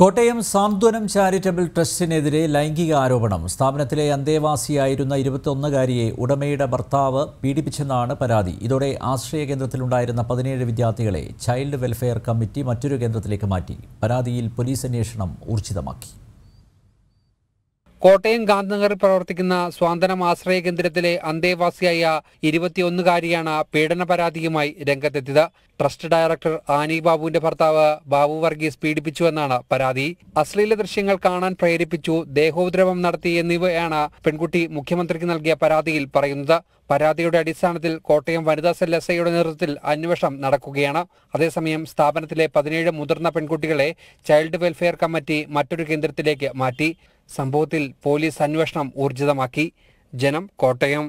കോട്ടയം സാന്ത്വനം charitable ട്രസ്റ്റിനെതിരെ ലൈംഗിക ആരോപണം സ്ഥാപനത്തിലെ അന്തേവാസിയായിരുന്ന ഇരുപത്തൊന്നുകാരിയെ ഉടമയുടെ ഭർത്താവ് പീഡിപ്പിച്ചെന്നാണ് പരാതി ഇതോടെ ആശ്രയ കേന്ദ്രത്തിലുണ്ടായിരുന്ന പതിനേഴ് വിദ്യാർത്ഥികളെ ചൈൽഡ് വെൽഫെയർ കമ്മിറ്റി മറ്റൊരു കേന്ദ്രത്തിലേക്ക് മാറ്റി പരാതിയിൽ പോലീസ് അന്വേഷണം ഊർജിതമാക്കി കോട്ടയം ഗാന്ധിനഗറിൽ പ്രവർത്തിക്കുന്ന സ്വാന്തനം ആശ്രയ കേന്ദ്രത്തിലെ അന്തേവാസിയായ ഇരുപത്തിയൊന്നുകാരിയാണ് പീഡന പരാതിയുമായി രംഗത്തെത്തിയത് ട്രസ്റ്റ് ഡയറക്ടർ ആനി ബാബുവിന്റെ ഭർത്താവ് ബാബു വർഗീസ് പീഡിപ്പിച്ചുവെന്നാണ് പരാതി അശ്ലീല ദൃശ്യങ്ങൾ കാണാൻ പ്രേരിപ്പിച്ചു ദേഹോദ്രവം നടത്തി എന്നിവയാണ് പെൺകുട്ടി മുഖ്യമന്ത്രിക്ക് നൽകിയ പരാതിയിൽ പറയുന്നത് പരാതിയുടെ അടിസ്ഥാനത്തിൽ കോട്ടയം വനിതാ സെൽ എസ് ഐയുടെ നേതൃത്വത്തിൽ അന്വേഷണം നടക്കുകയാണ് അതേസമയം സ്ഥാപനത്തിലെ പതിനേഴ് മുതിർന്ന പെൺകുട്ടികളെ ചൈൽഡ് വെൽഫെയർ കമ്മിറ്റി മറ്റൊരു കേന്ദ്രത്തിലേക്ക് മാറ്റി സംഭവത്തിൽ പോലീസ് അന്വേഷണം ഊർജിതമാക്കി ജനം കോട്ടയം